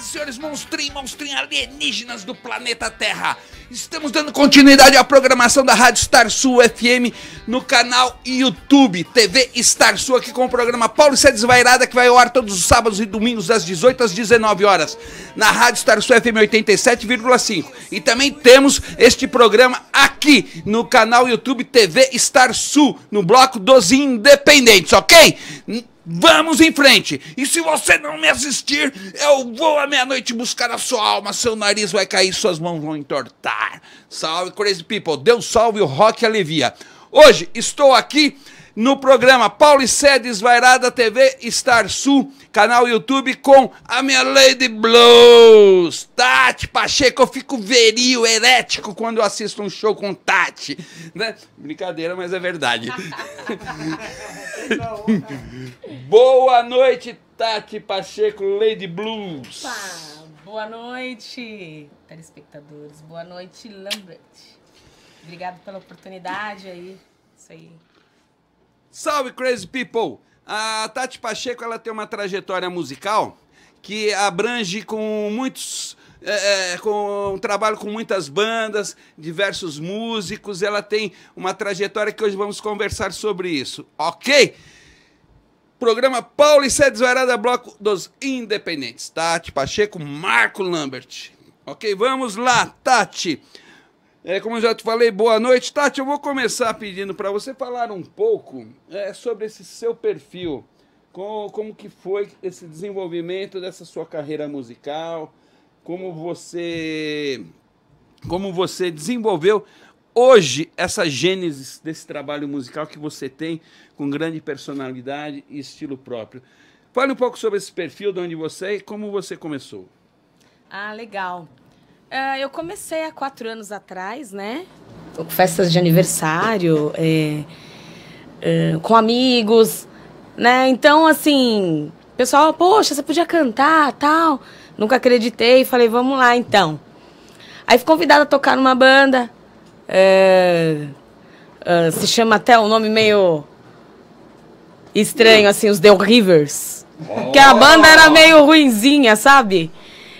senhoras e senhores, monstrinhos, monstrinhos alienígenas do planeta Terra. Estamos dando continuidade à programação da Rádio Star Sul FM no canal YouTube TV Star Sul, aqui com o programa Paulo Cé Desvairada, que vai ao ar todos os sábados e domingos das 18 às 19 horas, na Rádio Star Sul FM 87,5. E também temos este programa aqui no canal YouTube TV Star Sul, no bloco dos independentes, ok? Vamos em frente! E se você não me assistir, eu vou à meia-noite buscar a sua alma, seu nariz vai cair, suas mãos vão entortar. Salve, Crazy People! Deus salve o Rock Alevia! Hoje estou aqui no programa Paulo Paulicedes Vairada TV Star Sul, canal YouTube com a minha Lady Blues, Tati Pacheco. Eu fico verio, herético quando eu assisto um show com Tati. Né? Brincadeira, mas é verdade. Boa noite, Tati Pacheco, Lady Blues. Pá, boa noite, telespectadores. Boa noite, Lambert. Obrigado pela oportunidade aí. Isso aí. Salve, crazy people! A Tati Pacheco ela tem uma trajetória musical que abrange com muitos. É, é, com um trabalho com muitas bandas, diversos músicos, ela tem uma trajetória que hoje vamos conversar sobre isso, ok? Programa Paulo e Sede Zoeirada, Bloco dos Independentes. Tati Pacheco, Marco Lambert. Ok, vamos lá, Tati. É, como eu já te falei, boa noite. Tati, eu vou começar pedindo para você falar um pouco é, sobre esse seu perfil. Como, como que foi esse desenvolvimento dessa sua carreira musical? Como você, como você desenvolveu hoje essa gênese desse trabalho musical que você tem com grande personalidade e estilo próprio? Fale um pouco sobre esse perfil, de onde você é e como você começou. Ah, legal. Uh, eu comecei há quatro anos atrás, né? Festas de aniversário, é, é, com amigos, né? Então, assim, pessoal, poxa, você podia cantar, tal. Nunca acreditei, falei, vamos lá, então. Aí fui convidada a tocar numa banda, é, é se chama até um nome meio estranho, assim, os The Rivers. Oh. Que a banda era meio ruinzinha, sabe?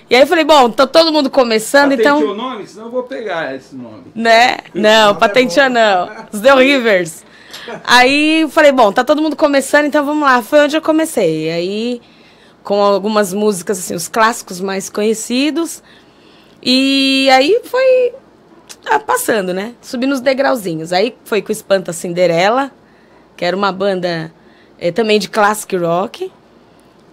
E aí eu falei, bom, tá todo mundo começando, Patenteou então. Patenteou o nome? Senão eu vou pegar esse nome. Né? Não, é patenteou não. Os The Rivers. Aí eu falei, bom, tá todo mundo começando, então vamos lá. Foi onde eu comecei. Aí, com algumas músicas, assim, os clássicos mais conhecidos. E aí foi ah, passando, né? Subindo os degrauzinhos. Aí foi com o Espanta Cinderela, que era uma banda eh, também de classic rock.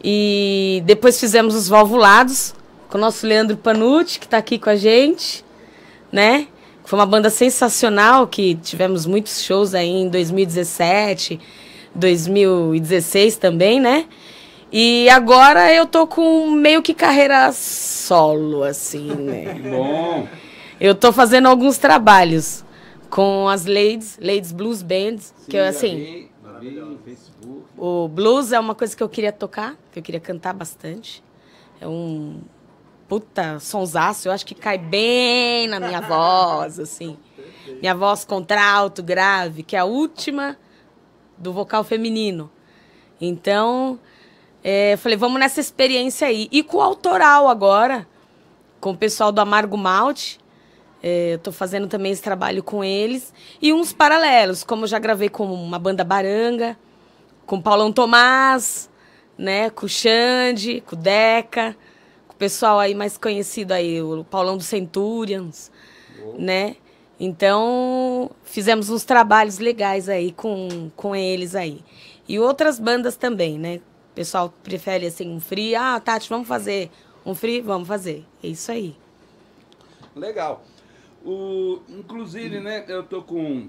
E depois fizemos os Valvulados, com o nosso Leandro Panucci, que está aqui com a gente, né? Foi uma banda sensacional que tivemos muitos shows aí em 2017, 2016 também, né? E agora eu tô com meio que carreira solo, assim, né? Bom. Eu tô fazendo alguns trabalhos com as Ladies, Ladies Blues Bands, Sim, que eu assim. o blues é uma coisa que eu queria tocar, que eu queria cantar bastante. É um, puta, sonsaço, eu acho que cai bem na minha voz, assim. Minha voz contralto, grave, que é a última do vocal feminino. Então, é, falei, vamos nessa experiência aí. E com o autoral agora, com o pessoal do Amargo Malte, é, eu tô fazendo também esse trabalho com eles. E uns paralelos, como eu já gravei com uma banda baranga, com Paulão Tomás, né, com o Xande, com o Deca o pessoal aí mais conhecido aí, o Paulão do Centurions, Boa. né? Então, fizemos uns trabalhos legais aí com, com eles aí. E outras bandas também, né? O pessoal prefere assim um free. Ah, Tati, vamos fazer um free? Vamos fazer. É isso aí. Legal. O, inclusive, né, eu tô com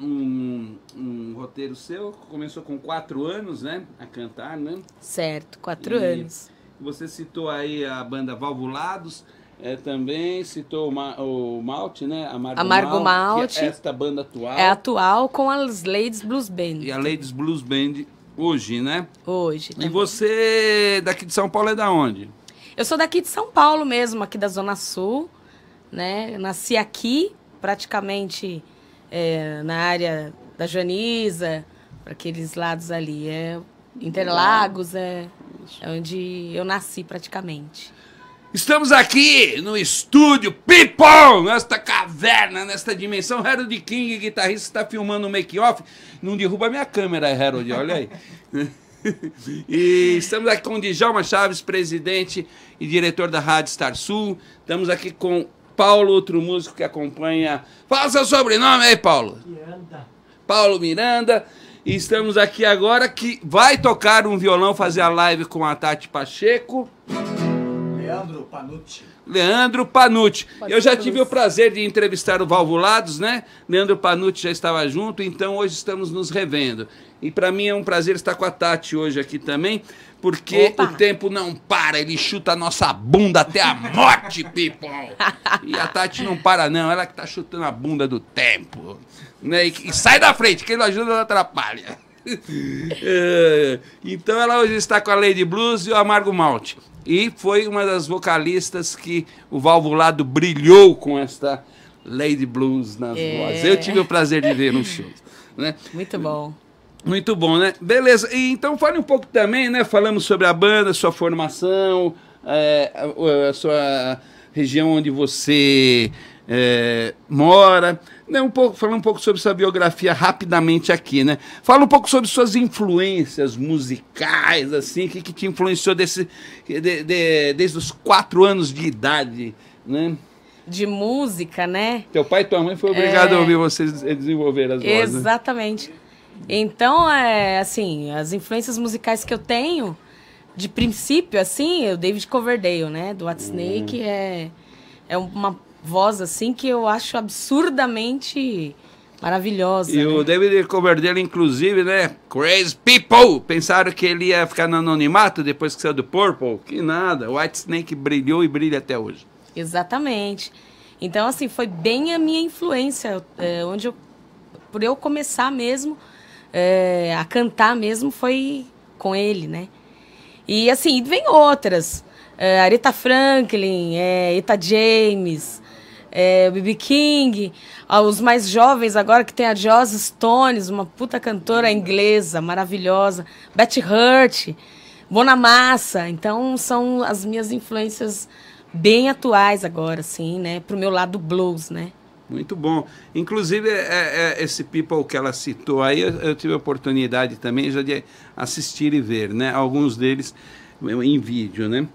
um, um, roteiro seu, começou com quatro anos, né? A cantar, né? Certo, quatro e, anos. Você citou aí a banda Valvulados, é, também citou o, Ma o Malte, né? Amargo, Amargo Malte. É Malte esta banda atual. É atual com as Ladies Blues Band. E a Ladies Blues Band hoje, né? Hoje. Também. Né? E você daqui de São Paulo é da onde? Eu sou daqui de São Paulo mesmo, aqui da Zona Sul, né? Eu nasci aqui, praticamente é, na área da Janisa, para aqueles lados ali. É Interlagos, é. Isso. É onde eu nasci praticamente. Estamos aqui no estúdio People, nesta caverna, nesta dimensão. Harold King, guitarrista, está filmando o make-off. Não derruba minha câmera, Harold, olha aí. e estamos aqui com o Djalma Chaves, presidente e diretor da Rádio Star Sul. Estamos aqui com Paulo, outro músico que acompanha. Fala seu sobrenome aí, Paulo. Miranda. Paulo Miranda. E estamos aqui agora que vai tocar um violão, fazer a live com a Tati Pacheco. Leandro Panucci. Leandro Panucci. Eu já tive o prazer de entrevistar o Valvulados, né? Leandro Panucci já estava junto, então hoje estamos nos revendo. E para mim é um prazer estar com a Tati hoje aqui também, porque Opa. o tempo não para, ele chuta a nossa bunda até a morte, people! E a Tati não para, não, ela que tá chutando a bunda do tempo. Né? E, e sai da frente, quem não ajuda não atrapalha. É, então ela hoje está com a Lady Blues e o Amargo Malte e foi uma das vocalistas que o Valvulado brilhou com esta Lady Blues nas é. vozes. Eu tive o prazer de ver no show. Né? Muito bom. Muito bom, né? Beleza. E então fale um pouco também, né? Falamos sobre a banda, sua formação, é, a, a, sua região onde você é, mora. Né, um pouco, falando um pouco sobre sua biografia rapidamente aqui, né? Fala um pouco sobre suas influências musicais, assim, o que, que te influenciou desse, de, de, desde os quatro anos de idade, né? de música, né? Teu pai e tua mãe foram obrigados é... a ouvir vocês desenvolver as vozes. Né? Exatamente. Então, é assim, as influências musicais que eu tenho, de princípio, assim, é o David Coverdale, né? Do Whitesnake hum. Snake, é, é uma voz assim que eu acho absurdamente maravilhosa. E né? o David Coverdale, inclusive, né? Crazy People! Pensaram que ele ia ficar no anonimato depois que saiu do Purple. Que nada. White Snake brilhou e brilha até hoje. Exatamente. Então, assim, foi bem a minha influência. É, onde eu, por eu começar mesmo é, a cantar mesmo, foi com ele, né? E assim, vem outras. É, Aretha Franklin, é, Eta James, é, BB King, os mais jovens agora que tem a Joss Stones, uma puta cantora inglesa maravilhosa, Betty Hurt, Bonamassa. Então são as minhas influências bem atuais agora, assim, né? Pro meu lado blues, né? Muito bom. Inclusive, é, é, é, esse People que ela citou aí, eu, eu, tive a oportunidade também já de assistir e ver, né? Alguns deles em vídeo, né?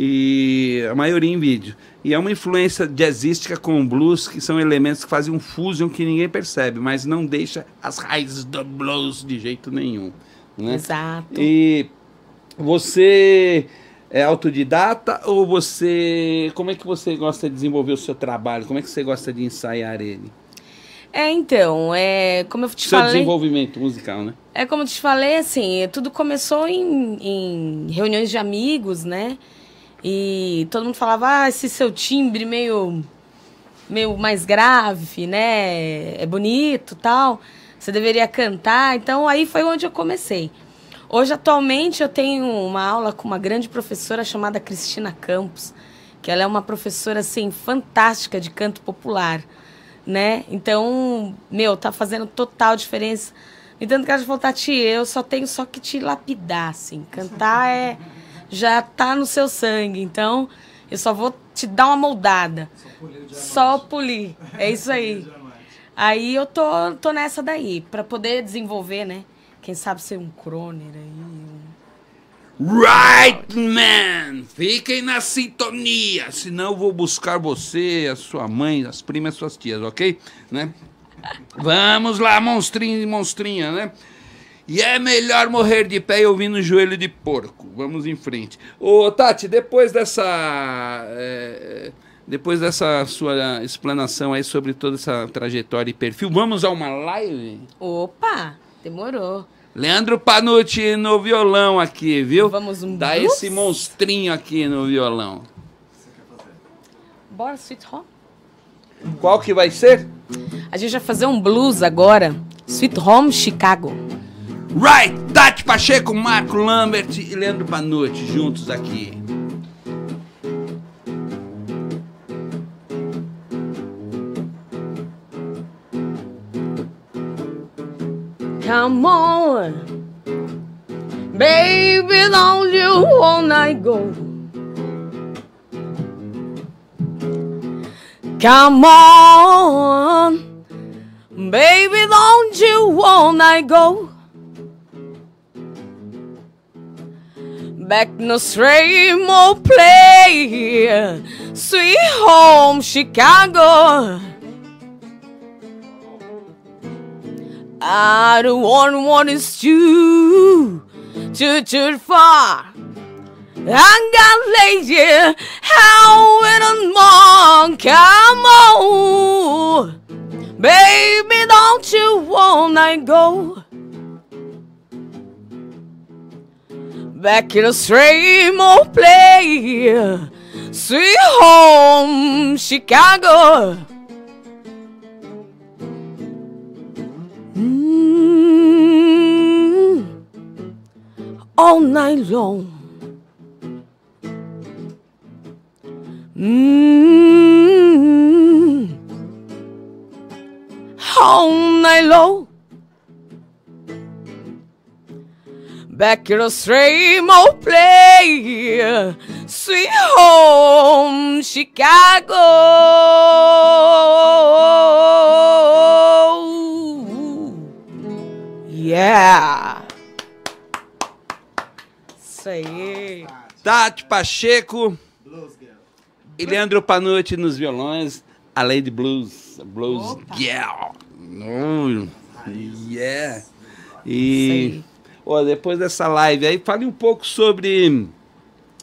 e a maioria em vídeo. E é uma influência jazzística com blues, que são elementos que fazem um fusion que ninguém percebe, mas não deixa as raízes do blues de jeito nenhum. Né? Exato. E você é autodidata ou você. Como é que você gosta de desenvolver o seu trabalho? Como é que você gosta de ensaiar ele? É, então, é, como eu te Seu falei... Seu desenvolvimento musical, né? É, como eu te falei, assim, tudo começou em, em reuniões de amigos, né? E todo mundo falava, ah, esse seu timbre meio, meio mais grave, né? É bonito tal. Você deveria cantar. Então aí foi onde eu comecei. Hoje, atualmente, eu tenho uma aula com uma grande professora chamada Cristina Campos, que ela é uma professora, assim, fantástica de canto popular, né? Então, meu, tá fazendo total diferença. E quero voltar a falou, eu só tenho só que te lapidar, assim. Cantar é já tá no seu sangue. Então, eu só vou te dar uma moldada. Só polir. O só polir. É isso aí. aí eu tô, tô nessa daí, para poder desenvolver, né? Quem sabe ser um croner aí. Right man! Fiquem na sintonia, senão eu vou buscar você, a sua mãe, as primas, suas tias, ok? Né? Vamos lá, monstrinho e monstrinha, né? E é melhor morrer de pé e ouvir no joelho de porco. Vamos em frente. Ô, Tati, depois dessa. É, depois dessa sua explanação aí sobre toda essa trajetória e perfil, vamos a uma live? Opa, demorou. Leandro Panucci no violão aqui, viu? Vamos um Dá blues? esse monstrinho aqui no violão. Bora, Sweet Home. Qual que vai ser? A gente vai fazer um blues agora. Sweet Home Chicago. Right, Tati Pacheco, Marco Lambert e Leandro Panucci juntos aqui. Come on, baby, don't you wanna go? Come on, baby, don't you wanna go? back no same old play. Sweet home Chicago. I don't want what is too, too, too far. I got lazy, how in a monk, come on. Baby, don't you wanna go? Back in the same old place, sweet home, Chicago. Mm, all night long. Mm, all night long. Back in the same old play, sweet home Chicago. Yeah. Isso aí. Tati Pacheco e Leandro Panucci nos violões, a Lady blues, blues Opa. girl. Hum, yeah. E ó, depois dessa live aí, fale um pouco sobre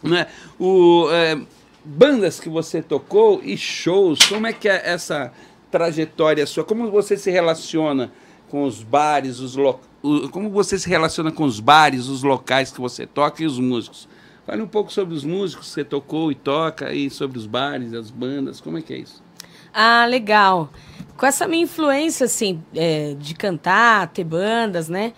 né, o, é, bandas que você tocou e shows. Como é que é essa trajetória sua? Como você se relaciona com os bares, os como você se relaciona com os bares, os locais que você toca e os músicos? Fale um pouco sobre os músicos que você tocou e toca e sobre os bares, as bandas. Como é que é isso? Ah, legal. Com essa minha influência, assim, é, de cantar, ter bandas, né?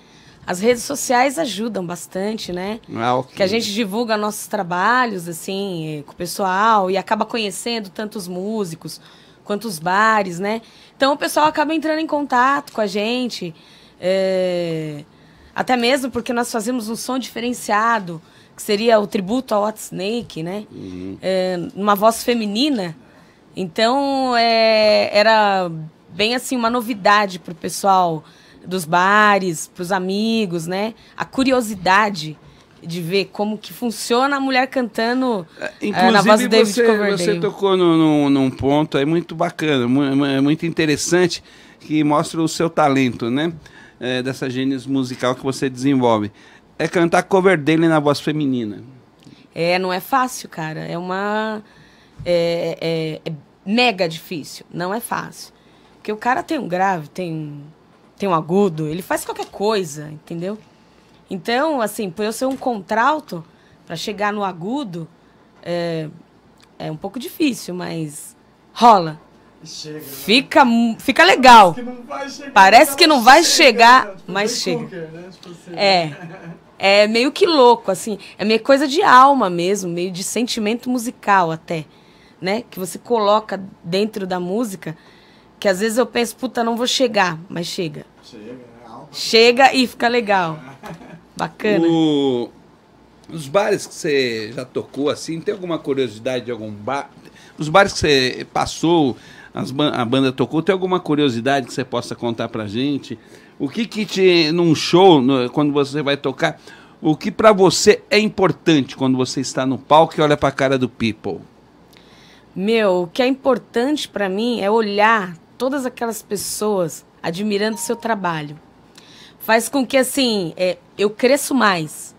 As redes sociais ajudam bastante, né? okay. É que a gente divulga nossos trabalhos, assim, eh, com o pessoal e acaba conhecendo tantos músicos quantos bares, né? Então o pessoal acaba entrando em contato com a gente. É... Até mesmo porque nós fazemos um som diferenciado, que seria o tributo ao Hot Snake, né? Uhum. É... Uma voz feminina. Então é... era bem assim uma novidade para o pessoal dos bares, para os amigos, né? A curiosidade de ver como que funciona a mulher cantando é, eh, na voz do David você, você tocou no, no, num ponto aí muito bacana, é muito interessante, que mostra o seu talento, né? É, dessa gênese musical que você desenvolve. É cantar cover dele na voz feminina. É, não é fácil, cara. É uma... É, é, é mega difícil. Não é fácil. Porque o cara tem um grave, tem um tem um agudo, ele faz qualquer coisa, entendeu? Então, assim, por eu ser um contralto, para chegar no agudo, é, é um pouco difícil, mas rola. Chega, né? fica, né? fica legal. Parece que não vai chegar, né? tipo, mas chega. né? tipo assim. É. É meio que louco, assim. É meio coisa de alma mesmo, meio de sentimento musical até, né? Que você coloca dentro da música que às vezes eu penso, puta, não vou chegar, mas chega. Chega, é Chega e fica legal. Bacana. O... Os bares que você já tocou, assim, tem alguma curiosidade de algum bar? Os bares que você passou, ban a banda tocou, tem alguma curiosidade que você possa contar pra gente? O que que te, num show, no, quando você vai tocar, o que para você é importante quando você está no palco e olha pra cara do people? Meu, o que é importante para mim é olhar todas aquelas pessoas admirando o seu trabalho. Faz com que, assim, é, eu cresço mais.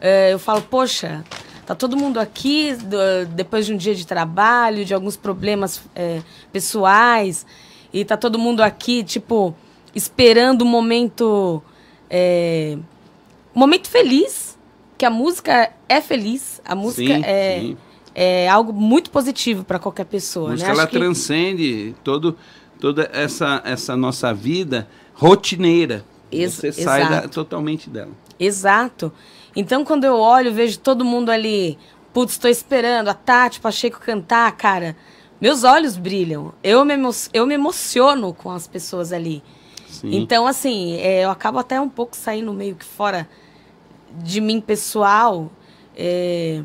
É, eu falo, poxa, tá todo mundo aqui do, depois de um dia de trabalho, de alguns problemas é, pessoais, e tá todo mundo aqui, tipo, esperando um momento. É, um momento feliz, que a música é feliz, a música sim, é, sim. é algo muito positivo para qualquer pessoa. A música né? ela Acho transcende todo toda essa, essa nossa vida rotineira. Ex você exato. sai da, totalmente dela. Exato. Então, quando eu olho, vejo todo mundo ali, putz, estou esperando, a Tati, o Pacheco cantar, cara, meus olhos brilham. Eu me, eu me emociono com as pessoas ali. Sim. Então, assim, é, eu acabo até um pouco saindo meio que fora de mim pessoal é,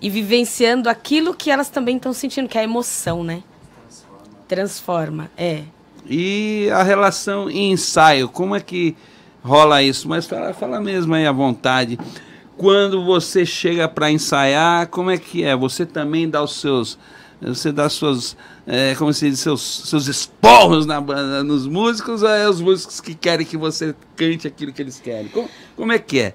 e vivenciando aquilo que elas também estão sentindo, que é a emoção, né? Transforma, é. E a relação ensaio, como é que rola isso? Mas fala, fala mesmo aí à vontade. Quando você chega para ensaiar, como é que é? Você também dá os seus você dá suas, é, como se diz, seus, seus esporros na, banda, nos músicos ou é os músicos que querem que você cante aquilo que eles querem? Como, como é que é?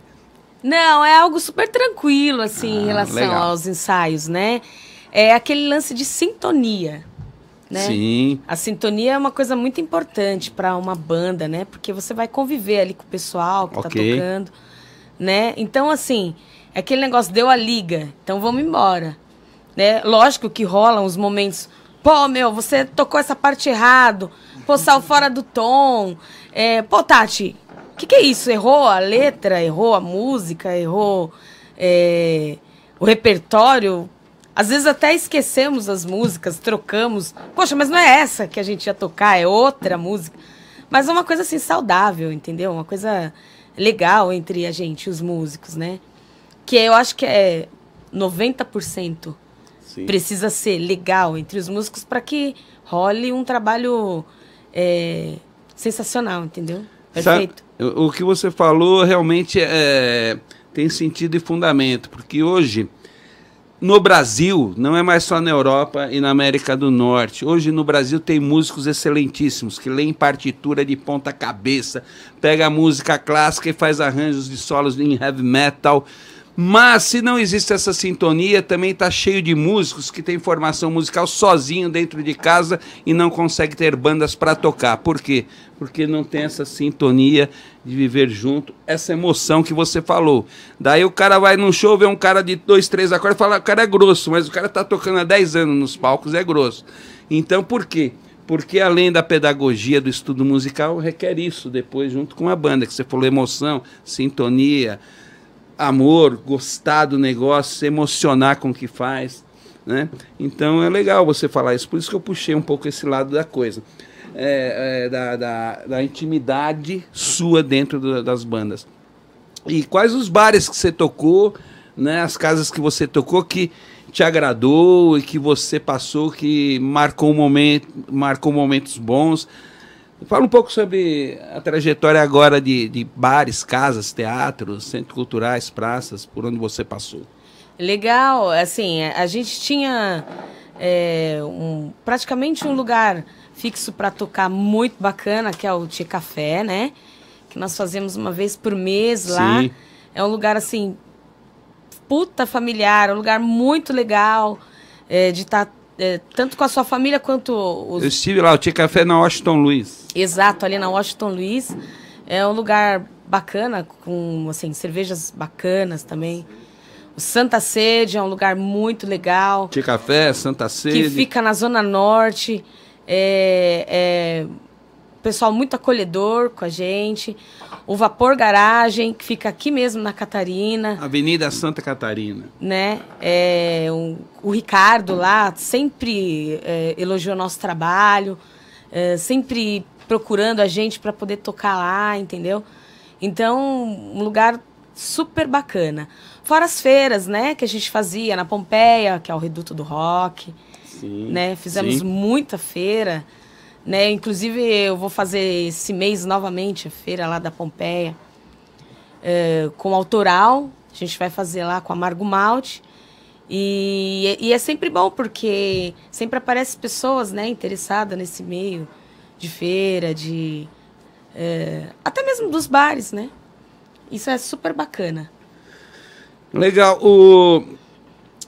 Não, é algo super tranquilo, assim, ah, em relação legal. aos ensaios, né? É aquele lance de sintonia né? Sim. A sintonia é uma coisa muito importante para uma banda, né? Porque você vai conviver ali com o pessoal que tá okay. tá tocando, né? Então, assim, é aquele negócio deu a liga, então vamos embora, né? Lógico que rolam os momentos, pô, meu, você tocou essa parte errado, pô, fora do tom, é, pô, Tati, o que, que é isso? Errou a letra, errou a música, errou é, o repertório, às vezes até esquecemos as músicas, trocamos. Poxa, mas não é essa que a gente ia tocar, é outra música. Mas é uma coisa assim saudável, entendeu? Uma coisa legal entre a gente, os músicos, né? Que eu acho que é 90% Sim. precisa ser legal entre os músicos para que role um trabalho é, sensacional, entendeu? Perfeito. Sabe, o que você falou realmente é, tem sentido e fundamento, porque hoje no Brasil, não é mais só na Europa e na América do Norte. Hoje no Brasil tem músicos excelentíssimos que leem partitura de ponta cabeça, pega música clássica e faz arranjos de solos em heavy metal. Mas se não existe essa sintonia, também está cheio de músicos que têm formação musical sozinho dentro de casa e não consegue ter bandas para tocar. Por quê? Porque não tem essa sintonia de viver junto essa emoção que você falou. Daí o cara vai num show, vê um cara de dois, três acordes e fala, o cara é grosso, mas o cara tá tocando há 10 anos nos palcos, é grosso. Então por quê? Porque além da pedagogia do estudo musical, requer isso depois junto com a banda, que você falou emoção, sintonia, amor, gostar do negócio, se emocionar com o que faz, né? Então é legal você falar isso, por isso que eu puxei um pouco esse lado da coisa é, é, da, da, da, intimidade sua dentro do, das bandas. E quais os bares que você tocou, né, as casas que você tocou que te agradou e que você passou, que marcou, um momento, marcou momentos bons. Fala um pouco sobre a trajetória agora de, de bares, casas, teatros, centros culturais, praças, por onde você passou. Legal, assim, a gente tinha é, um, praticamente um lugar fixo para tocar muito bacana, que é o Tia Café, né? Que nós fazemos uma vez por mês Sim. lá. É um lugar assim puta familiar, um lugar muito legal é, de estar tá, é, tanto com a sua família quanto os... Eu estive lá, o Tia café na Washington Luiz. Exato, ali na Washington Luiz. É um lugar bacana, com assim, cervejas bacanas também. O Santa Sede é um lugar muito legal. Tia café, Santa Sede. Que fica na Zona Norte. É, é, pessoal muito acolhedor com a gente. O Vapor Garagem, que fica aqui mesmo na Catarina. Avenida Santa Catarina. Né? É, o, o Ricardo lá sempre é, elogiou nosso trabalho, é, sempre procurando a gente para poder tocar lá, entendeu? Então, um lugar super bacana. Fora as feiras, né, que a gente fazia na Pompeia, que é o Reduto do Rock né? Fizemos sim. muita feira, né? Inclusive eu vou fazer esse mês novamente a feira lá da Pompeia é, com autoral. A gente vai fazer lá com a Margo Malte. E, e, é sempre bom, porque sempre aparecem pessoas né, interessadas nesse meio de feira, de. É, até mesmo dos bares, né? Isso é super bacana. Legal. O,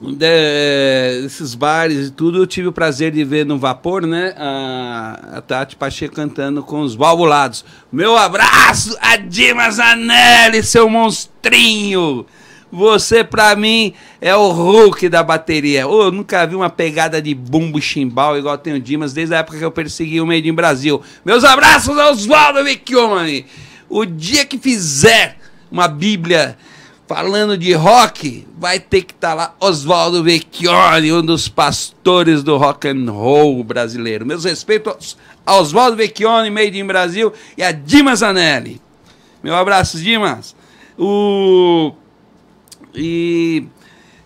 de, esses bares e tudo, eu tive o prazer de ver no Vapor, né? A, a Tati Pacheco cantando com os valvulados. Meu abraço a Dimas Anelli, seu monstrinho! Você, pra mim, é o Hulk da bateria. Oh, eu nunca vi uma pegada de bumbo chimbal igual tem o Dimas desde a época que eu persegui o Made in Brasil. Meus abraços ao Oswaldo Vicchioni! O dia que fizer uma bíblia Falando de rock, vai ter que estar tá lá Oswaldo Vecchioni, um dos pastores do rock and roll brasileiro. Meus respeitos a Oswaldo Vecchioni, Made in Brasil, e a Dimas Anelli. Meu abraço, Dimas. O... E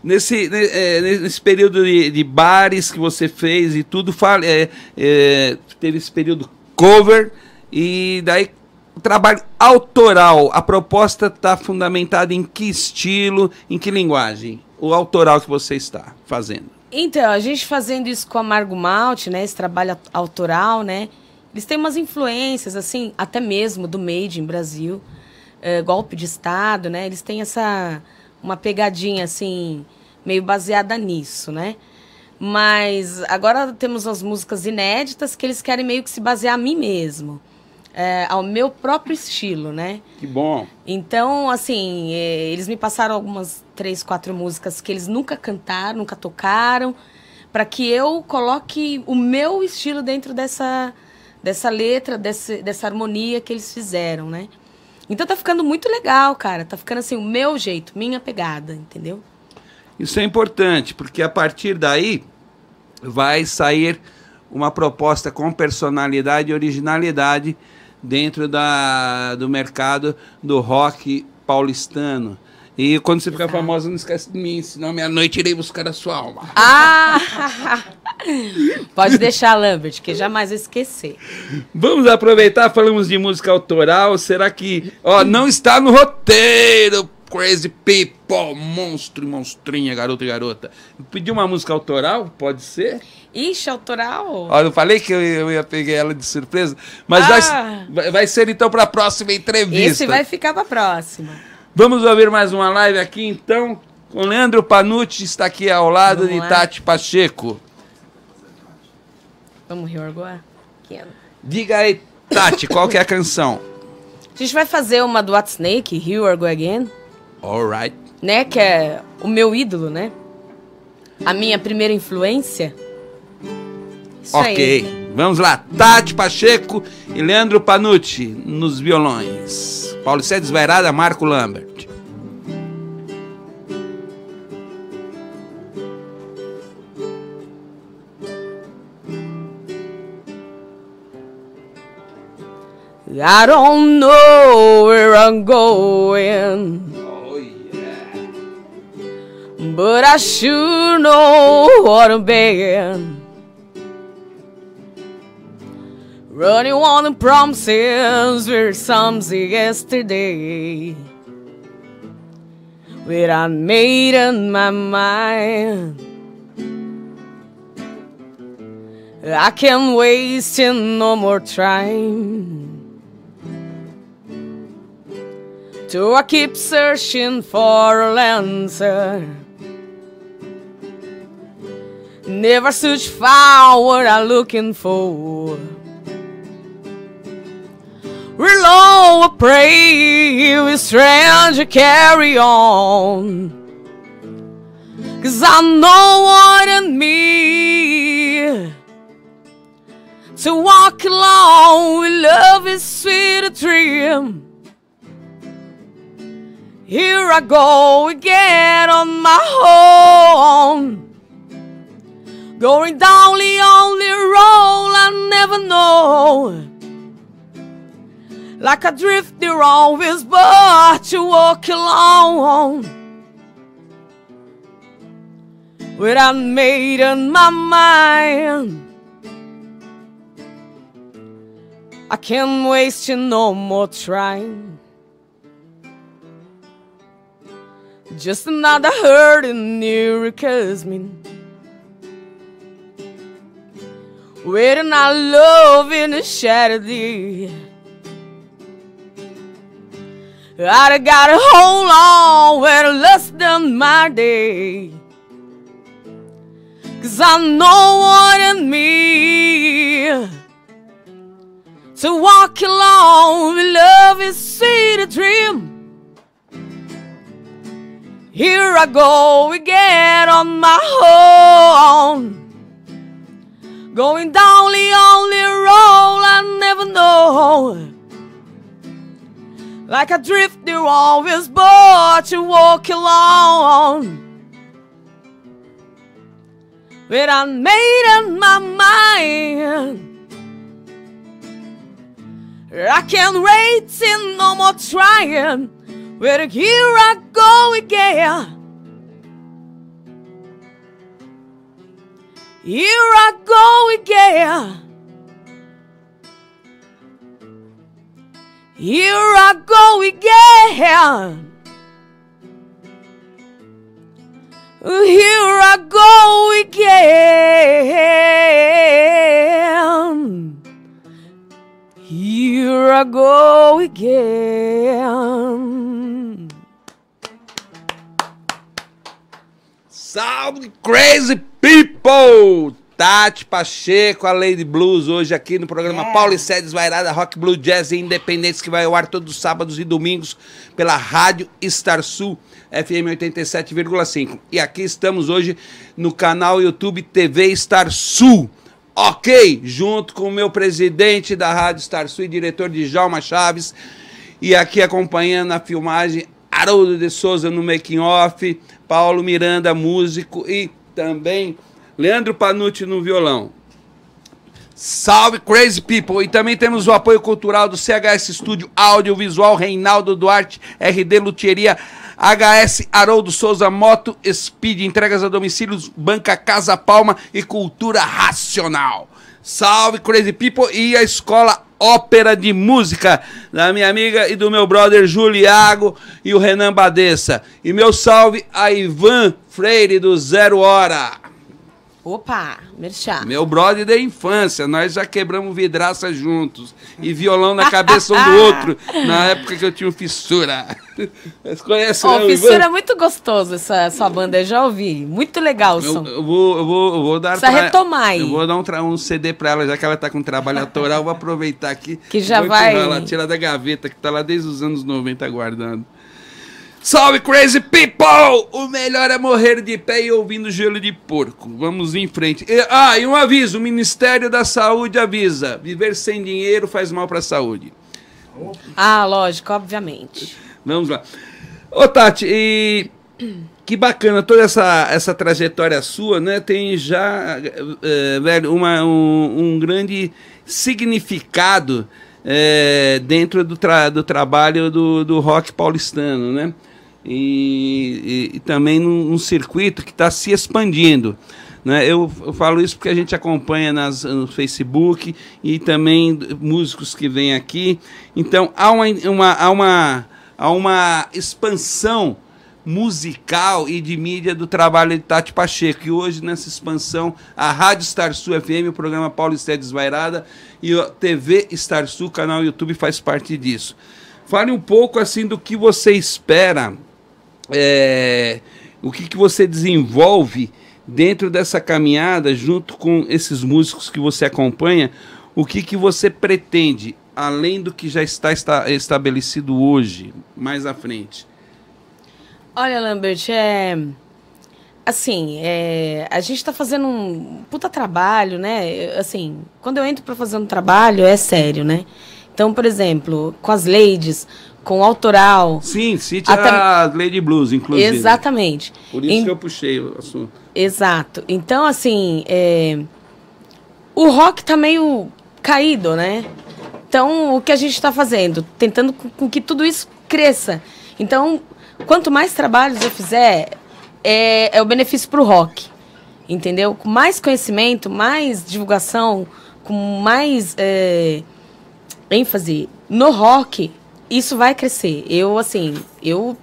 nesse, é, nesse período de, de bares que você fez e tudo, fala, é, é, teve esse período cover, e daí trabalho autoral, a proposta está fundamentada em que estilo, em que linguagem? O autoral que você está fazendo. Então, a gente fazendo isso com a Margo Malte, né? Esse trabalho autoral, né? Eles têm umas influências, assim, até mesmo do Made in Brasil, é, golpe de Estado, né? Eles têm essa. uma pegadinha, assim, meio baseada nisso, né? Mas agora temos as músicas inéditas que eles querem meio que se basear a mim mesmo é, ao meu próprio estilo, né? Que bom. Então, assim, é, eles me passaram algumas três, quatro músicas que eles nunca cantaram, nunca tocaram, para que eu coloque o meu estilo dentro dessa, dessa letra, desse, dessa harmonia que eles fizeram, né? Então tá ficando muito legal, cara. Tá ficando assim, o meu jeito, minha pegada, entendeu? Isso é importante, porque a partir daí vai sair uma proposta com personalidade e originalidade dentro da, do mercado do rock paulistano. E quando você ficar tá. famosa, não esquece de mim, senão meia-noite irei buscar a sua alma. Ah! Pode deixar, Lambert, que jamais eu esquecer. Vamos aproveitar, falamos de música autoral. Será que. Ó, não está no roteiro, Crazy People pó, monstro e monstrinha, garoto e garota. Pediu uma música autoral, pode ser? Ixi, autoral? Olha, eu falei que eu ia, eu ia pegar ela de surpresa, mas ah. vai, vai ser então para a próxima entrevista. isso vai ficar para a próxima. Vamos ouvir mais uma live aqui então, com Leandro Panucci, está aqui ao lado Vamos de lá. Tati Pacheco. Vamos rir agora? É? Diga aí, Tati, qual que é a canção? A gente vai fazer uma do White Snake, Here Or Go Again. Alright né? Que é o meu ídolo, né? A minha primeira influência. Isso ok, aí. vamos lá. Tati Pacheco e Leandro Panucci nos violões. Paulo Sérgio Desvairada, Marco Lambert. I don't know where I'm going. But I sure know what I'm begging. Running on the promises were something yesterday. I made up my mind. I can't waste no more time. So I keep searching for an answer. Never search for what I'm looking for. We're low, a pray, we stranger carry on. Cause I know what in me to walk along with love is sweet a dream. Here I go again on my own. Going down the only road I never know. Like a drift, you're always but to walk alone. Without made in my mind. I can't waste you no more trying. Just another hurting you, cause me. Waiting our love in the shadow. I'd have got a hold on where less than my day. Cause I know what in me to walk along with love is sweet a dream. Here I go again on my own. Going down the only road I never know. Like a you're always bored to walk alone. But I made up my mind. I can't wait till no more trying. Where here I go again. Here I go again. Here I go again. Here I go again. Here I go again. Sound crazy people! Tati Pacheco, a Lady Blues, hoje aqui no programa é. Paulo e Sedes Vairada, Rock Blue Jazz e Independência, que vai ao ar todos os sábados e domingos pela Rádio Star Sul, FM 87,5. E aqui estamos hoje no canal YouTube TV Star Sul. Ok, junto com o meu presidente da Rádio Star Sul e diretor de Jalma Chaves, e aqui acompanhando a filmagem, Haroldo de Souza no making off, Paulo Miranda, músico e também Leandro Panucci no violão. Salve Crazy People! E também temos o apoio cultural do CHS Studio Audiovisual, Reinaldo Duarte, RD Luteria, HS Haroldo Souza, Moto Speed, entregas a domicílios, Banca Casa Palma e Cultura Racional. Salve Crazy People e a escola ópera de música da minha amiga e do meu brother Juliago e o Renan Badessa. E meu salve a Ivan Freire do Zero Hora. Opa, merchan. Meu brother da infância, nós já quebramos vidraça juntos e violão na cabeça um do outro, na época que eu tinha fissura. Vocês conhecem, oh, né? Fissura é muito gostoso essa sua banda, eu já ouvi. Muito legal o som. Eu, eu, vou, eu, vou, eu vou dar. retomar aí. Eu vou dar um, um CD pra ela, já que ela tá com trabalho autoral. Vou aproveitar aqui. Que já vai. Ela, tira da gaveta, que tá lá desde os anos 90 guardando. Salve, crazy people! O melhor é morrer de pé e ouvindo gelo de porco. Vamos em frente. E, ah, e um aviso: o Ministério da Saúde avisa: viver sem dinheiro faz mal para a saúde. Ah, lógico, obviamente. Vamos lá. Ô, Tati, e que bacana toda essa, essa trajetória sua, né? Tem já, é, velho, uma, um, um grande significado é, dentro do, tra do trabalho do, do rock paulistano, né? E, e, e também num, num, circuito que está se expandindo. Né? Eu, eu, falo isso porque a gente acompanha nas, no Facebook e também músicos que vêm aqui. Então há uma, uma, há uma a uma expansão musical e de mídia do trabalho de Tati Pacheco. E hoje, nessa expansão, a Rádio Star Sul FM, o programa Paulo Esté Desvairada e a TV Star Sul, canal YouTube, faz parte disso. Fale um pouco assim do que você espera, é, o que, que você desenvolve dentro dessa caminhada, junto com esses músicos que você acompanha, o que, que você pretende? além do que já está, está estabelecido hoje, mais à frente? Olha, Lambert, é. Assim, é, a gente está fazendo um puta trabalho, né? Assim, quando eu entro para fazer um trabalho, é sério, né? Então, por exemplo, com as ladies, com o autoral. Sim, cite até... a Lady Blues, inclusive. Exatamente. Por isso em... que eu puxei o assunto. Exato. Então, assim, é... o rock tá meio caído, né? Então, o que a gente está fazendo? Tentando com que tudo isso cresça. Então, quanto mais trabalhos eu fizer, é, é o benefício para o rock. Entendeu? Com mais conhecimento, mais divulgação, com mais é, ênfase no rock, isso vai crescer. Eu, assim, eu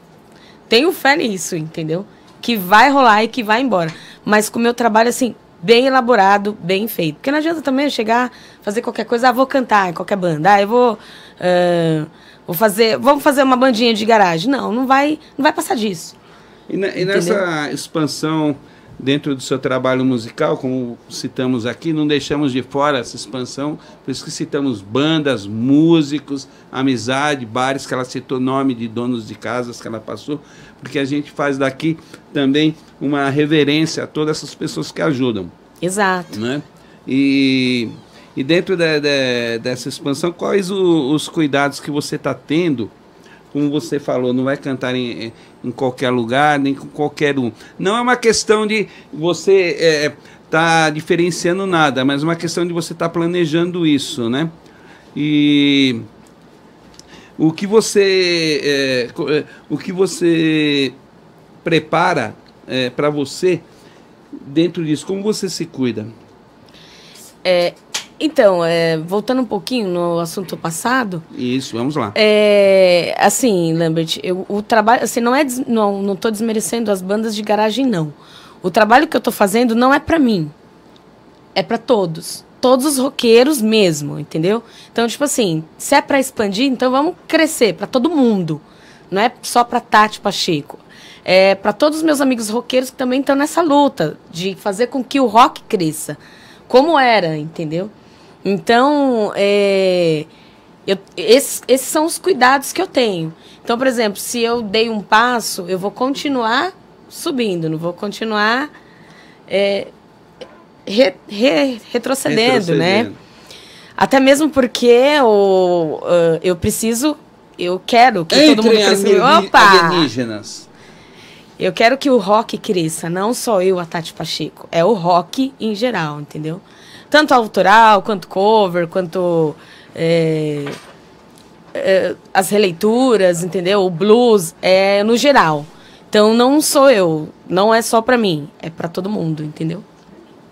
tenho fé nisso, entendeu? Que vai rolar e que vai embora. Mas com o meu trabalho, assim, bem elaborado, bem feito. Porque não adianta também chegar, fazer qualquer coisa, ah, vou cantar em qualquer banda, ah, eu vou. Uh, vou fazer. Vamos fazer uma bandinha de garagem. Não, não vai, não vai passar disso. E, na, e nessa expansão dentro do seu trabalho musical, como citamos aqui, não deixamos de fora essa expansão, por isso que citamos bandas, músicos, amizade, bares, que ela citou nome de donos de casas que ela passou, porque a gente faz daqui também uma reverência a todas essas pessoas que ajudam. Exato. Né? E, e dentro de, de, dessa expansão, quais o, os cuidados que você está tendo? Como você falou, não vai cantar em, em qualquer lugar, nem com qualquer um. Não é uma questão de você é, tá diferenciando nada, mas uma questão de você estar tá planejando isso, né? E o que você é, é o que você prepara é, para você dentro disso, como você se cuida? É, então, é, voltando um pouquinho no assunto passado. Isso, vamos lá. É, assim, Lambert, eu, o trabalho, assim, não é não, não desmerecendo as bandas de garagem não. O trabalho que eu estou fazendo não é para mim. É para todos. Todos os roqueiros mesmo, entendeu? Então, tipo assim, se é para expandir, então vamos crescer para todo mundo. Não é só para Tati Pacheco. É para todos os meus amigos roqueiros que também estão nessa luta de fazer com que o rock cresça. Como era, entendeu? Então, é, eu, esses, esses são os cuidados que eu tenho. Então, por exemplo, se eu dei um passo, eu vou continuar subindo, não vou continuar é, re, re, retrocedendo, né? retrocedendo, né? Até mesmo porque eu preciso, eu quero que entre todo mundo cresça. Opa! Alienígenas. Eu quero que o rock cresça, não só eu, a Tati Pacheco. É o rock em geral, entendeu? tanto autoral, quanto cover, quanto é, é, as releituras, entendeu? O blues, é no geral. Então não sou eu, não é só para mim, é para todo mundo, entendeu?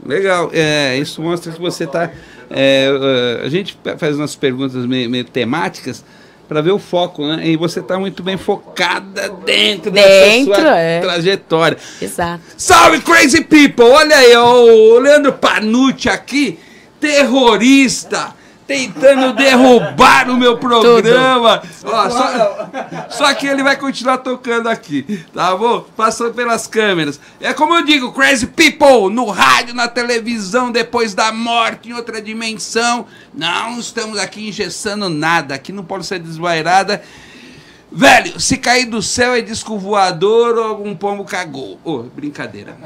Legal, é, isso mostra que você está. É, é, a gente faz umas perguntas meio, meio temáticas, para ver o foco, né? E você tá muito bem focada dentro, dentro da sua é. trajetória. Exato. Salve, crazy people! Olha aí, ó, o Leandro Panucci aqui, terrorista, tentando derrubar o meu programa. Ó, só, só, que ele vai continuar tocando aqui, tá bom? Passando pelas câmeras. É como eu digo, Crazy People, no rádio, na televisão, depois da morte, em outra dimensão. Não estamos aqui engessando nada, aqui não pode ser desvairada. Velho, se cair do céu é disco voador ou algum pombo cagou. Ô, oh, brincadeira.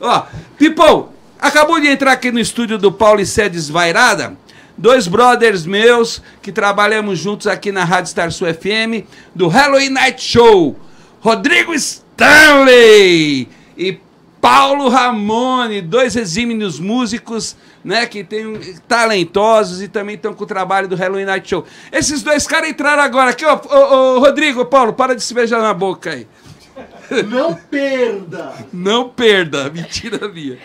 Ó, Pipão, acabou de entrar aqui no estúdio do Paulo e Sé Desvairada dois brothers meus que trabalhamos juntos aqui na Rádio Star Sul FM, do Halloween Night Show, Rodrigo Stanley e Paulo Ramone, dois exímios músicos, né, que tem talentosos e também estão com o trabalho do Halloween Night Show. Esses dois caras entraram agora aqui, ó, ô, ô, Rodrigo, Paulo, para de se beijar na boca aí. Não perda! Não perda, mentira minha.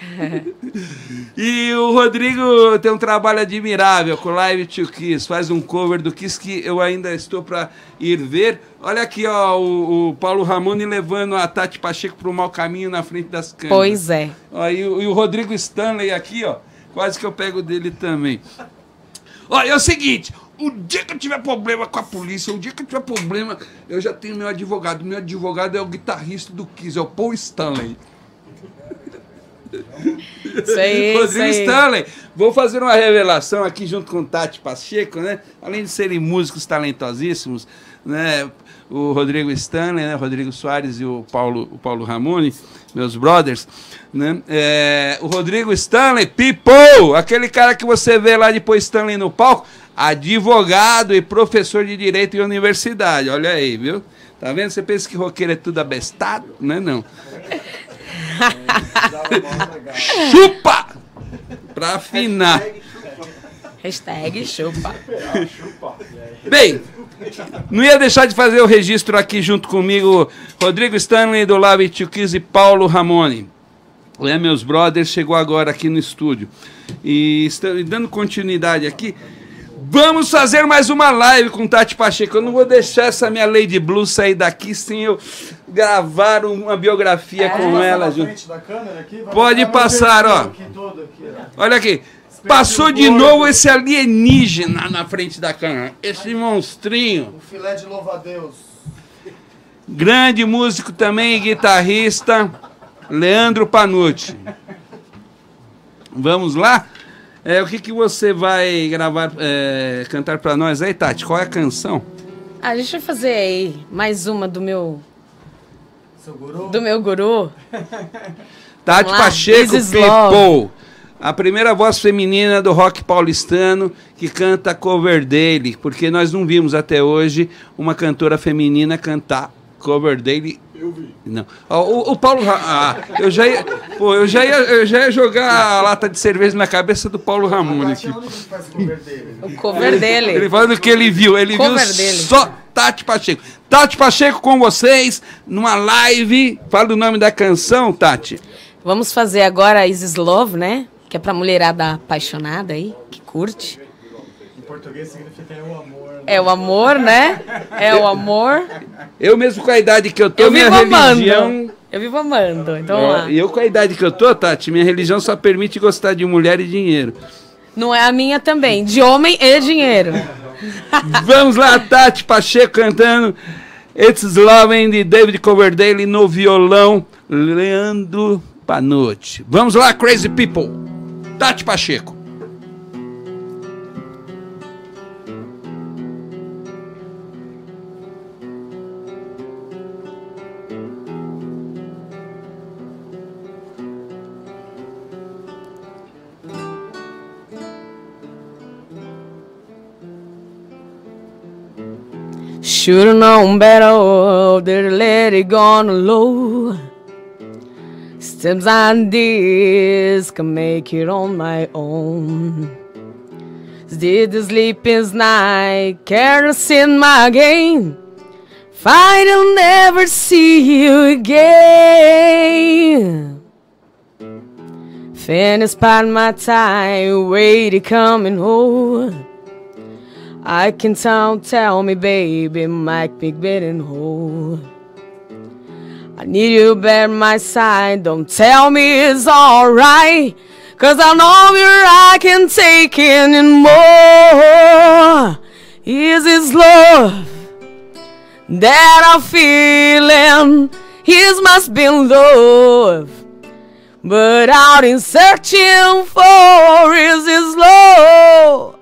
e o Rodrigo tem um trabalho admirável com Live to Kiss, faz um cover do Kiss que eu ainda estou para ir ver. Olha aqui, ó, o, o, Paulo Ramone levando a Tati Pacheco para o mau caminho na frente das câmeras. Pois é. Ó, e, e o Rodrigo Stanley aqui, ó, quase que eu pego dele também. Olha, é o seguinte, o dia que eu tiver problema com a polícia, o dia que eu tiver problema, eu já tenho meu advogado. Meu advogado é o guitarrista do Kiss, é o Paul Stanley. Isso Rodrigo Stanley, vou fazer uma revelação aqui junto com o Tati Pacheco, né? Além de serem músicos talentosíssimos, né? O Rodrigo Stanley, né? Rodrigo Soares e o Paulo, o Paulo Ramone, meus brothers, né? É, o Rodrigo Stanley, people, aquele cara que você vê lá depois Stanley no palco, advogado e professor de direito em universidade. Olha aí, viu? Tá vendo? Você pensa que roqueiro é tudo abestado? Não é não. chupa! Pra afinar. Hashtag chupa. Bem, não ia deixar de fazer o registro aqui junto comigo, Rodrigo Stanley do Lab Tioquis e Paulo Ramone. É, meus brothers, chegou agora aqui no estúdio. E estamos dando continuidade aqui. Vamos fazer mais uma live com Tati Pacheco. Eu não vou deixar essa minha Lady Blue sair daqui sem eu gravar uma biografia é, com ela. Junto. Aqui, Pode passar, ó. Aqui, Olha aqui. Passou de novo esse alienígena na frente da câmera. Esse monstrinho. O filé de louva-a-Deus. Grande músico também, guitarrista, Leandro Panucci. Vamos lá? É, o que, que você vai gravar, é, cantar para nós aí, Tati? Qual é a canção? Ah, deixa eu fazer aí mais uma do meu. Seu guru? Do meu guru. Tati Pacheco People. A primeira voz feminina do rock paulistano que canta cover dele, porque nós não vimos até hoje uma cantora feminina cantar cover dele eu vi. Não. O, o Paulo. Ah, eu, já ia, pô, eu, já ia, eu já ia jogar a lata de cerveja na cabeça do Paulo Ramon. Aqui. O cover dele. Ele falando que ele viu. Ele viu dele. só Tati Pacheco. Tati Pacheco com vocês numa live. Fala o nome da canção, Tati. Vamos fazer agora Isis Love, né? Que é pra mulherada apaixonada aí, que curte português significa é o amor. Né? É o amor, né? É o amor. Eu mesmo com a idade que eu tô, eu minha religião... Amando. Eu vivo amando, então é, lá. eu com a idade que eu tô, Tati, minha religião só permite gostar de mulher e dinheiro. Não é a minha também, de homem e dinheiro. Vamos lá, Tati Pacheco cantando It's Loving de David Coverdale no violão, Leandro Panotti. Vamos lá, Crazy People. Tati Pacheco. Should've known better, oh, did lady gone low. Steps and this can make it on my own. Did the sleeping night, careless in my game. Fight I'll never see you again. Finish part my time, waiting coming home. I can tell, tell me, baby, make me and whole. I need you by my side, don't tell me it's alright. Cause I know where I can take anymore. Is this love that I'm feeling? His must be love. But out in searching for is this love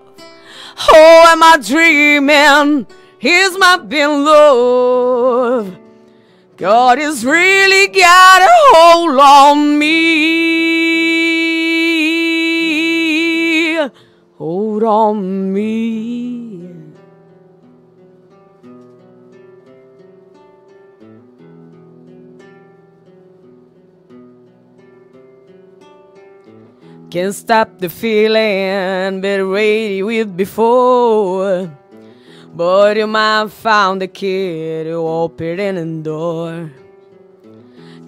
Oh, am I dreaming? Here's my been love. God has really got a hold on me. Hold on me. Can't stop the feeling, better ready with before. But you might found the key who opened the door.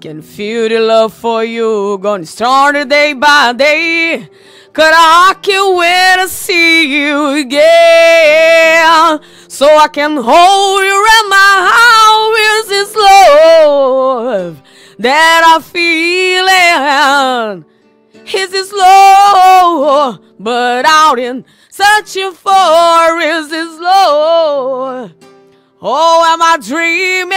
Can feel the love for you, gonna stronger day by day. Could I can't wait to see you again. So I can hold you in my heart Is this love that I feel? His is low, but out in searching for is his low. Oh, am I dreaming?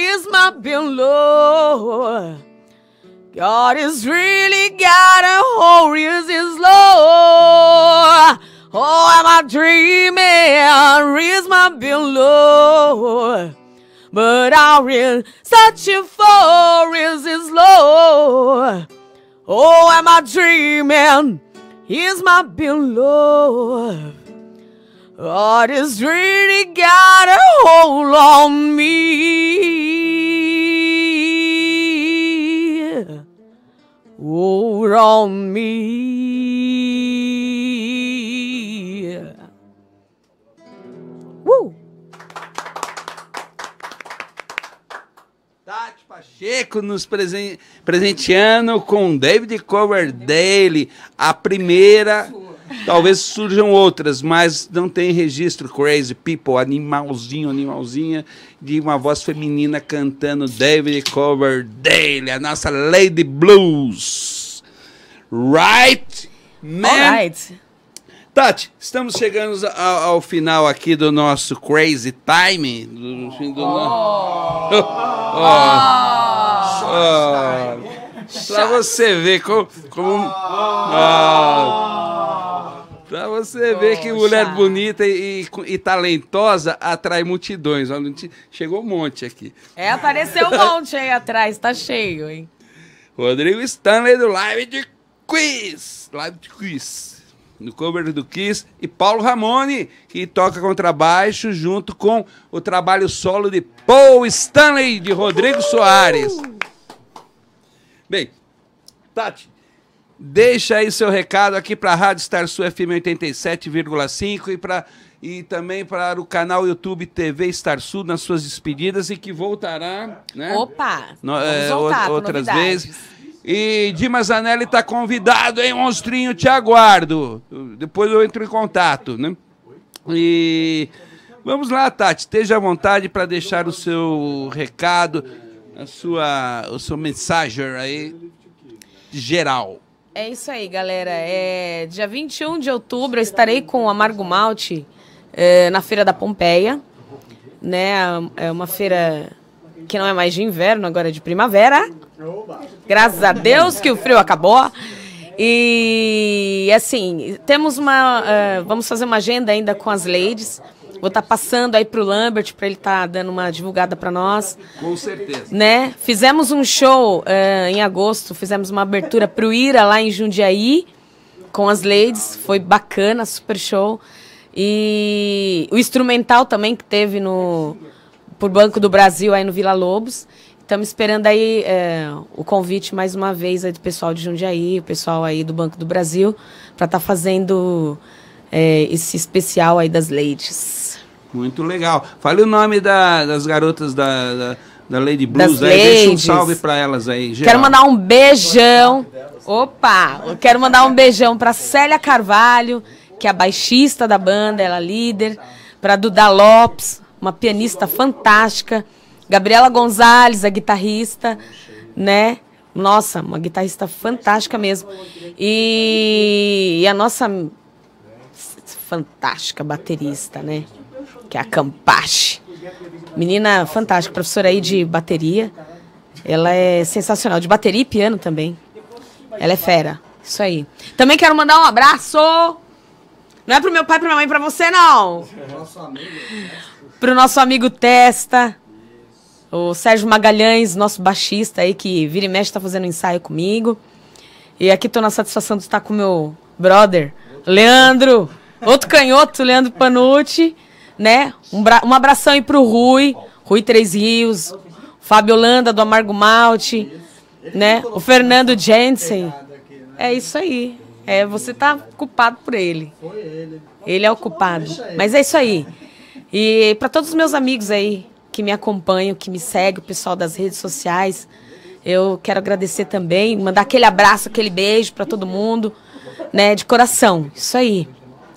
Is my low? God is really got a hold, is his low. Oh, am I dreaming? Is my low? But our in searching for is his low. Oh, am I dreaming? Here's my beloved. Oh, this really got a hold on me. Hold on me. Checo nos presen presenteando com David Coverdale, a primeira. Talvez surjam outras, mas não tem registro Crazy People, animalzinho, animalzinha, de uma voz feminina cantando David Coverdale, a nossa Lady Blues. Right? Man? All right. Tati, estamos chegando ao, ao, final aqui do nosso Crazy Time. Do, do, oh. No... oh. oh. Ah, pra você ver como. como ah, pra você ver que mulher bonita e, e, e talentosa atrai multidões. Chegou um monte aqui. É, apareceu um monte aí atrás, tá cheio, hein? Rodrigo Stanley do Live de Quiz. Live de Quiz. No cover do Kiss. E Paulo Ramone, que toca contrabaixo junto com o trabalho solo de Paul Stanley de Rodrigo Soares. Bem, Tati, deixa aí seu recado aqui para a Rádio Star Sul FM 87,5 e para e também para o canal YouTube TV Star Sul nas suas despedidas e que voltará, né? Opa! No, é, voltar, outras vezes. E Dimas Anelli está convidado, hein, monstrinho? Te aguardo. Depois eu entro em contato, né? E vamos lá, Tati, esteja à vontade para deixar o seu recado a sua, o seu mensager aí geral. É isso aí, galera. É, dia 21 de outubro eu estarei com o Amargo Malte é, na Feira da Pompeia. Né? É uma feira que não é mais de inverno, agora é de primavera. Graças a Deus que o frio acabou. E assim, temos uma. Uh, vamos fazer uma agenda ainda com as ladies. Vou estar tá passando aí pro Lambert para ele estar tá dando uma divulgada para nós. Com certeza. Né? Fizemos um show eh, em agosto, fizemos uma abertura pro Ira lá em Jundiaí com as ladies, foi bacana, super show. E o instrumental também que teve no por Banco do Brasil aí no Vila Lobos. Estamos esperando aí é, o convite mais uma vez aí do pessoal de Jundiaí, o pessoal aí do Banco do Brasil, para estar tá fazendo é, esse especial aí das ladies. Muito legal. Fale o nome da, das garotas da, da, da Lady Blues das aí. Ladies. Deixa um salve para elas aí. Geral. Quero mandar um beijão. Opa! Eu quero mandar um beijão para Célia Carvalho, que é a baixista da banda, ela é líder. Para Duda Lopes, uma pianista fantástica. Gabriela Gonzalez, a guitarrista, né? Nossa, uma guitarrista fantástica mesmo. E, e a nossa fantástica baterista, né? Que é a Campache. Menina fantástica, professora aí de bateria. Ela é sensacional, de bateria e piano também. Ela é fera. Isso aí. Também quero mandar um abraço. Não é pro meu pai, pra minha mãe, pra você, não. Pro nosso amigo Testa. O Sérgio Magalhães, nosso baixista aí, que vira e mexe, tá fazendo ensaio comigo. E aqui tô na satisfação de estar com o meu brother, Leandro. Outro canhoto, Leandro Panucci, né? Um, um abração aí pro Rui, Rui Três Rios, Fábio Holanda do Amargo Malte, né? O Fernando Jensen. É isso aí. É, você tá culpado por ele. Ele é o culpado. Mas é isso aí. E para todos os meus amigos aí que me acompanham, que me seguem, o pessoal das redes sociais, eu quero agradecer também, mandar aquele abraço, aquele beijo para todo mundo, né, de coração. Isso aí.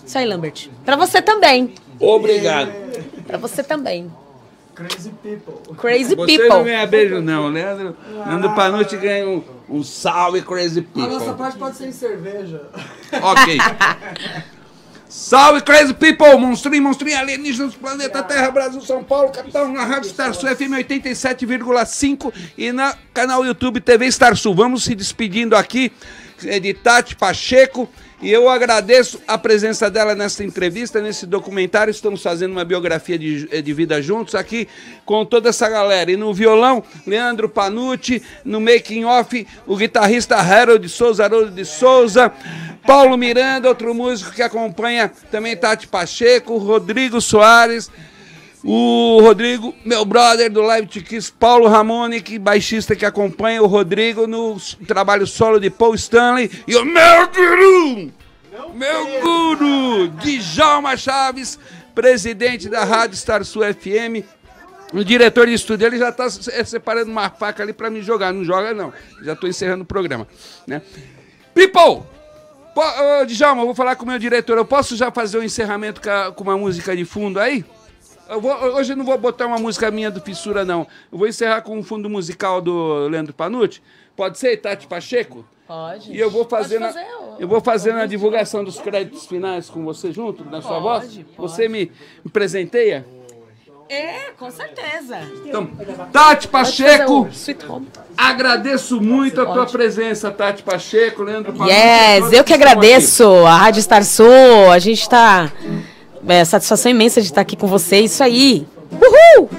Isso aí, Lambert. Para você também. Obrigado. É. Para você também. Crazy People. Crazy Você People. não ganha é beijo, não. Leandro, ah, Leandro Panucci ganha um, um salve Crazy People. A nossa parte pode ser em cerveja. Ok. salve Crazy People, monstrinho, monstrinho, alienígenas, do planeta Terra, Brasil, São Paulo, capitão na Rádio Starsul FM 87,5 e na canal YouTube TV Starsul. Vamos se despedindo aqui é, de Tati Pacheco e eu agradeço a presença dela nessa entrevista, nesse documentário. Estamos fazendo uma biografia de, eh, de vida juntos aqui com toda essa galera. E no violão, Leandro Panucci. No making off, o guitarrista Harold Souza, Harold de Souza. Paulo Miranda, outro músico que acompanha também Tati Pacheco, Rodrigo Soares. O Rodrigo, meu brother do Live Tiquis, Paulo que baixista que acompanha o Rodrigo no trabalho solo de Paul Stanley. E o meu guru, meu guru, Djalma Chaves, presidente da Rádio Star Sul FM, o diretor de estúdio ele já está é, separando uma faca ali para me jogar. Não joga, não. Já estou encerrando o programa. Né? People! Po, oh, Djalma, eu vou falar com o meu diretor. Eu posso já fazer o um encerramento com, a, com uma música de fundo aí? Vou, hoje eu não vou botar uma música minha do Fissura, não. Eu vou encerrar com um fundo musical do Leandro Panucci. Pode ser, Tati Pacheco? Pode. E eu vou fazer, na eu vou fazer na divulgação dos créditos finais com você junto, na sua voz. Pode. Você me, me presenteia? É, com certeza. Então, Tati Pacheco, agradeço muito a tua presença, Tati Pacheco, Leandro Panucci. Yes, eu que agradeço. A Rádio Star Sul, a gente está é, satisfação imensa de estar aqui com você. Isso aí! Uhul!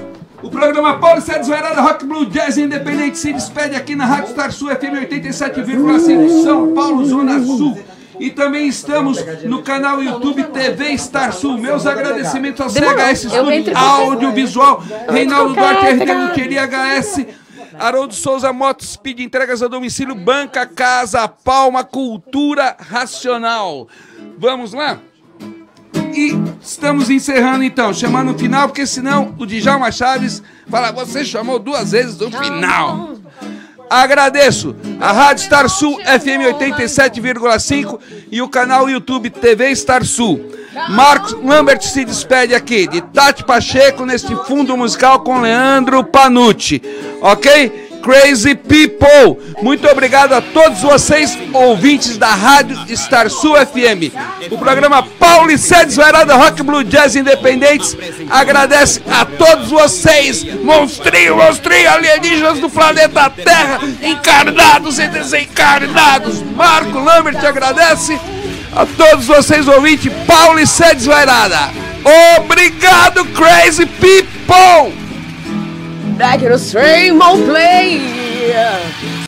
O programa Paulo Sérgio Desvairada Rock Blue Jazz Independente se despede aqui na Rádio Star Sul FM 87,5 São Paulo, Zona Sul. E também estamos no canal YouTube TV Star Sul. Meus agradecimentos ao CHS Studio Audiovisual, Reinaldo Duarte, RT Queria HS. Haroldo Souza Motos, Speed Entregas a Domicílio, Banca Casa Palma, Cultura Racional. Vamos lá? Estamos encerrando então, chamando o final, porque senão o Djalma Chaves fala, você chamou duas vezes o final. Agradeço a Rádio Star Sul FM 87,5 e o canal YouTube TV Star Sul. Marcos Lambert se despede aqui de Tati Pacheco neste fundo musical com Leandro Panucci, ok? Crazy People. Muito obrigado a todos vocês, ouvintes da Rádio Star Sul FM. O programa Paulo e Paulicedes Varada Rock Blue Jazz Independentes agradece a todos vocês, monstrinho, monstrinho, alienígenas do planeta Terra, encarnados e desencarnados. Marco Lambert agradece a todos vocês, ouvintes, Paulo e Paulicedes Varada. Obrigado, Crazy People! back in the same old place.